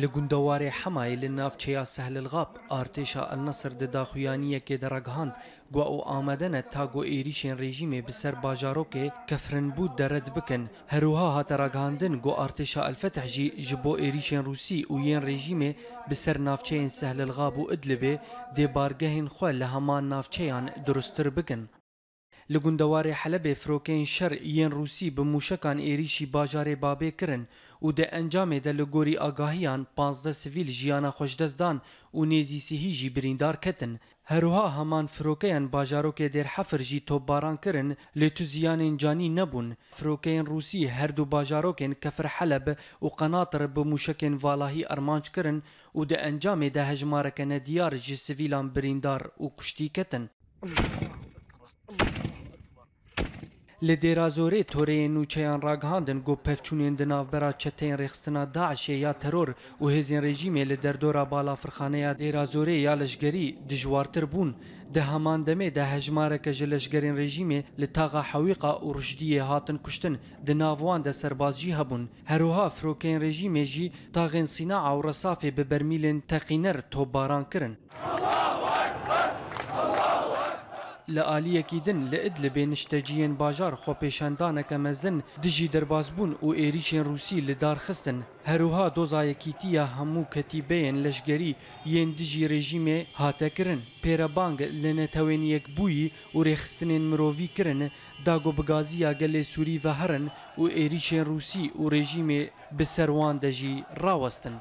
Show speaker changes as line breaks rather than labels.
لە گوندەوارێ حەمای لە ناوچەیە سەهل الغاب ئارتێشا ئەلنەسر دەداخویانیەکێ دەڕگهاند گوا ئەو ئامادەنە تاگۆ ئێریشێن ڕێژیمێ بسەر باژارۆکێ کە فرنبوو دەرەت بکەن هەروها هاتە ڕگەاندن گۆ ئارتێشا ئەلفەتەحژی ji بۆ ئێریشێن رووسی و یەن ڕێژیمێ بسەر ناوچەیەن سەهل الغاب و ئەدلبێ دێبارگەهێن خۆ لە هەمان ناوچەیان دروستتر بکەن. لە گوندەوارێ حەلەبێ فرۆکەین شەر یەن رووسی بە موشەکان ئێریشی باژارێ بابێ کرن û di encamê de li gorî agahiyan panzde sivîl jiyana xweşdest dan û nêzî sihî jî birîndar ketin. Herûha heman firokeyên bajarokê derhefir jî topbaran kirin lê tu ziyanên canî nebûn. Firokeyên Rûsî her du bajarokên Kefir Heleb û Qenatir bi mûşekên valahî ermanc kirin û di encamê de hejmareke nediyar ji sivîlan birîndar û kuştî ketin. لی دیرازوری توری نوچهان راگهاندن گو پفچونین دناو برا چتین ریخستنا داعشه یا ترور و هزین رژیمه لی دردورا بالا فرخانه یا دیرازوری یا لشگری دجوارتر بون ده همان دمه ده هجماره که جلشگرین رژیمه لی تاغا حویقا و رشدیه هاتن کشتن دناوان ده سربازجی هبون هروها فروکین رژیمه جی تاغین سیناع و رصافه ببرمیلین تقینر توباران کرن لە ئالیەکی دن لە ئید لە بێنشتەجییان باژار خۆپێشاندانەکە مەزن دژی دەرباز بوون و ئێریشێن رووسی لە دارخستن هەروها دۆزایەکیتیە هەموو کەتیبەیەن لەشگەری یەن دژی ڕێژیمێ هاتەکردن پێرەبانگ لە نەتەوێنیەک بووی و ڕێخستنێن مرۆڤی کرن داگۆبگازی یاگە لێ سووری بە هەرن و ئێریشێن رووسی و ڕێژیمێ بسەروان دەژی ڕاوەستن.